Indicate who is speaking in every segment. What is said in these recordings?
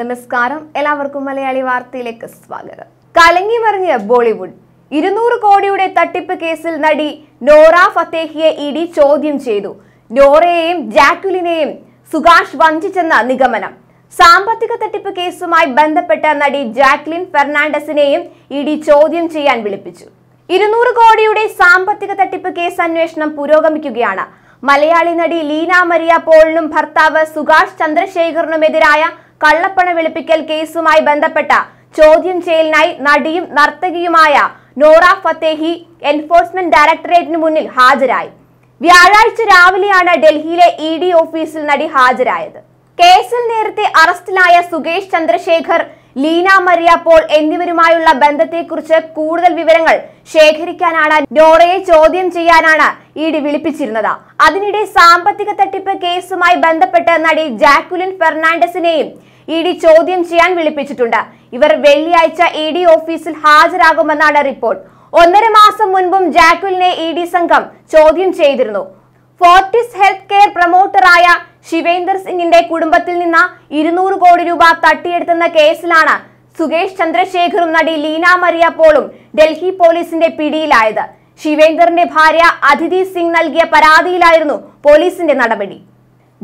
Speaker 1: നമസ്കാരം എല്ലാവർക്കും മലയാളി വാർത്തയിലേക്ക് സ്വാഗതം കലങ്ങി മറിഞ്ഞ് ബോളിവുഡ് ഇരുന്നൂറ് കോടിയുടെ തട്ടിപ്പ് കേസിൽ നടി നോറ ഫത്തേഹിയെ ഇഡി ചോദ്യം ചെയ്തു നോറയെയും ജാക്വലിനെയും സുഗാഷ് വഞ്ചിച്ചെന്ന നിഗമനം സാമ്പത്തിക തട്ടിപ്പ് കേസുമായി ബന്ധപ്പെട്ട നടി ജാക്ലിൻ ഫെർണാണ്ടസിനെയും ഇഡി ചോദ്യം ചെയ്യാൻ വിളിപ്പിച്ചു ഇരുന്നൂറ് കോടിയുടെ സാമ്പത്തിക തട്ടിപ്പ് കേസ് അന്വേഷണം പുരോഗമിക്കുകയാണ് മലയാളി നടി ലീന മരിയ പോളിനും ഭർത്താവ് സുഗാഷ് ചന്ദ്രശേഖറിനുമെതിരായ കള്ളപ്പണ വെളുപ്പിക്കൽ കേസുമായി ബന്ധപ്പെട്ട ചോദ്യം ചെയ്യലിനായി നടിയും നർത്തകിയുമായ നോറ ഫത്തേഹി എൻഫോഴ്സ്മെന്റ് ഡയറക്ടറേറ്റിന് മുന്നിൽ ഹാജരായി വ്യാഴാഴ്ച രാവിലെയാണ് ഡൽഹിയിലെ ഇ ഡി ഓഫീസിൽ നടി ഹാജരായത് കേസിൽ നേരത്തെ അറസ്റ്റിലായ സുകേഷ് ചന്ദ്രശേഖർ ലീന മരിയ പോൾ എന്നിവരുമായുള്ള ബന്ധത്തെക്കുറിച്ച് കൂടുതൽ വിവരങ്ങൾ ശേഖരിക്കാനാണ് നോറയെ ചോദ്യം ചെയ്യാനാണ് ഇ ഡി വിളിപ്പിച്ചിരുന്നത് അതിനിടെ സാമ്പത്തിക തട്ടിപ്പ് കേസുമായി ബന്ധപ്പെട്ട് നടി ജാക്വലിൻ ഫെർണാണ്ടസിനെയും ഇ ഡി ചോദ്യം ചെയ്യാൻ വിളിപ്പിച്ചിട്ടുണ്ട് ഇവർ വെള്ളിയാഴ്ച ഇ ഡി ഓഫീസിൽ ഹാജരാകുമെന്നാണ് റിപ്പോർട്ട് ഒന്നര മാസം മുൻപും ജാക്വിലിനെ ഇ ഡി സംഘം ചോദ്യം ചെയ്തിരുന്നു ഫോർട്ടിസ് ഹെൽത്ത് കെയർ പ്രൊമോട്ടറായ ശിവേന്ദർ സിംഗിന്റെ കുടുംബത്തിൽ നിന്ന് ഇരുന്നൂറ് കോടി രൂപ തട്ടിയെടുത്തുന്ന കേസിലാണ് സുകേഷ് ചന്ദ്രശേഖറും നടി ലീന മറിയ പോളും ഡൽഹി പോലീസിന്റെ പിടിയിലായത് ശിവേന്ദറിന്റെ ഭാര്യ അതിഥി സിംഗ് നൽകിയ പരാതിയിലായിരുന്നു പോലീസിന്റെ നടപടി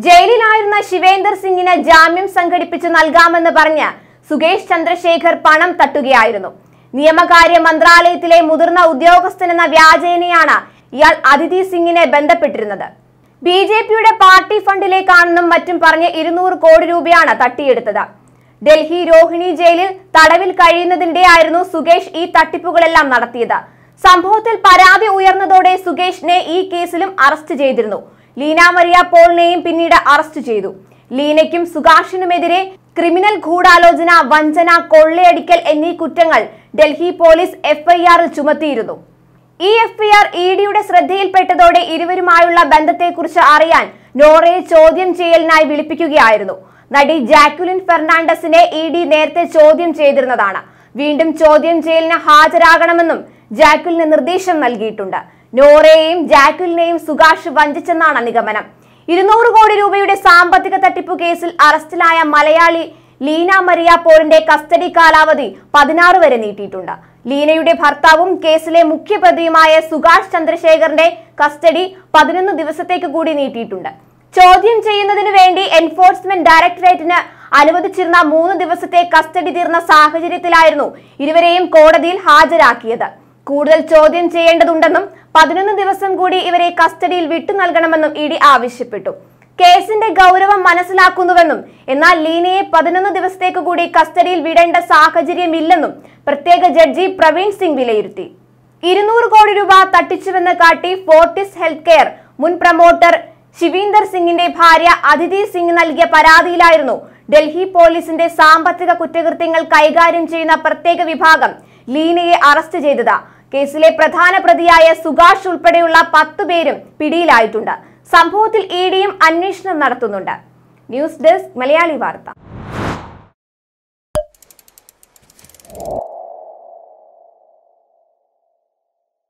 Speaker 1: ജയിലിലായിരുന്ന ശിവേന്ദർ സിംഗിന് ജാമ്യം സംഘടിപ്പിച്ച് നൽകാമെന്ന് പറഞ്ഞ് സുകേഷ് ചന്ദ്രശേഖർ പണം തട്ടുകയായിരുന്നു നിയമകാര്യ മന്ത്രാലയത്തിലെ മുതിർന്ന ഉദ്യോഗസ്ഥൻ എന്ന വ്യാജേനയാണ് ഇയാൾ അതിഥി സിംഗിനെ ബന്ധപ്പെട്ടിരുന്നത് ബി ജെ പിയുടെ പാർട്ടി ഫണ്ടിലേക്കാണെന്നും മറ്റും പറഞ്ഞ് ഇരുന്നൂറ് കോടി രൂപയാണ് തട്ടിയെടുത്തത് ഡൽഹി രോഹിണി ജയിലിൽ തടവിൽ കഴിയുന്നതിനിടെയായിരുന്നു സുകേഷ് ഈ തട്ടിപ്പുകളെല്ലാം നടത്തിയത് സംഭവത്തിൽ പരാതി ഉയർന്നതോടെ സുകേഷിനെ ഈ കേസിലും അറസ്റ്റ് ചെയ്തിരുന്നു ലീന മരിയ പോളിനെയും പിന്നീട് അറസ്റ്റ് ചെയ്തു ലീനയ്ക്കും സുഗാഷിനുമെതിരെ ക്രിമിനൽ ഗൂഢാലോചന വഞ്ചന കൊള്ളയടിക്കൽ എന്നീ കുറ്റങ്ങൾ ഡൽഹി പോലീസ് എഫ്ഐആറിൽ ചുമത്തിയിരുന്നു ഈ എഫ്ഐആർ ഇ ഡിയുടെ ശ്രദ്ധയിൽപ്പെട്ടതോടെ ഇരുവരുമായുള്ള ബന്ധത്തെക്കുറിച്ച് അറിയാൻ നോറയെ ചോദ്യം ചെയ്യലിനായി വിളിപ്പിക്കുകയായിരുന്നു നടി ജാക്വലിൻ ഫെർണാണ്ടസിനെ ഇ ഡി നേരത്തെ ചോദ്യം ചെയ്തിരുന്നതാണ് വീണ്ടും ചോദ്യം ചെയ്യലിന് ഹാജരാകണമെന്നും ജാക്കുലിന് നിർദ്ദേശം നൽകിയിട്ടുണ്ട് നോറയെയും ജാക്കുലിനെയും സുഗാഷ് വഞ്ചിച്ചെന്നാണ് നിഗമനം ഇരുന്നൂറ് കോടി രൂപയുടെ സാമ്പത്തിക തട്ടിപ്പ് കേസിൽ അറസ്റ്റിലായ മലയാളി ലീന മരിയ പോളിന്റെ കസ്റ്റഡി കാലാവധി പതിനാറ് വരെ നീട്ടിയിട്ടുണ്ട് ലീനയുടെ ഭർത്താവും കേസിലെ മുഖ്യപ്രതിയുമായ സുഭാഷ് ചന്ദ്രശേഖറിന്റെ കസ്റ്റഡി പതിനൊന്ന് ദിവസത്തേക്ക് കൂടി നീട്ടിയിട്ടുണ്ട് ചോദ്യം ചെയ്യുന്നതിനു വേണ്ടി എൻഫോഴ്സ്മെന്റ് ഡയറക്ടറേറ്റിന് അനുവദിച്ചിരുന്ന മൂന്ന് ദിവസത്തെ കസ്റ്റഡി തീർന്ന സാഹചര്യത്തിലായിരുന്നു ഇരുവരെയും കോടതിയിൽ ഹാജരാക്കിയത് കൂടുതൽ ചോദ്യം ചെയ്യേണ്ടതുണ്ടെന്നും പതിനൊന്ന് ദിവസം കൂടി ഇവരെ കസ്റ്റഡിയിൽ വിട്ടു നൽകണമെന്നും ഇ ഡി ആവശ്യപ്പെട്ടു കേസിന്റെ ഗൗരവം മനസ്സിലാക്കുന്നുവെന്നും എന്നാൽ ലീനയെ പതിനൊന്ന് ദിവസത്തേക്ക് കൂടി കസ്റ്റഡിയിൽ വിടേണ്ട സാഹചര്യമില്ലെന്നും പ്രത്യേക ജഡ്ജി പ്രവീൺ സിംഗ് വിലയിരുത്തി ഇരുന്നൂറ് കോടി രൂപ തട്ടിച്ചുവെന്ന് കാട്ടി ഫോർട്ടിസ് ഹെൽത്ത് കെയർ മുൻ പ്രമോട്ടർ ശിവീന്ദർ സിംഗിന്റെ ഭാര്യ അതിഥി സിംഗ് നൽകിയ പരാതിയിലായിരുന്നു ഡൽഹി പോലീസിന്റെ സാമ്പത്തിക കുറ്റകൃത്യങ്ങൾ കൈകാര്യം ചെയ്യുന്ന പ്രത്യേക വിഭാഗം ലീനയെ അറസ്റ്റ് ചെയ്തത് കേസിലെ പ്രധാന പ്രതിയായ സുഭാഷ് ഉൾപ്പെടെയുള്ള പത്ത് പേരും പിടിയിലായിട്ടുണ്ട് സംഭവത്തിൽ ഇ ഡിയും അന്വേഷണം നടത്തുന്നുണ്ട് ന്യൂസ് ഡെസ്ക് മലയാളി വാർത്ത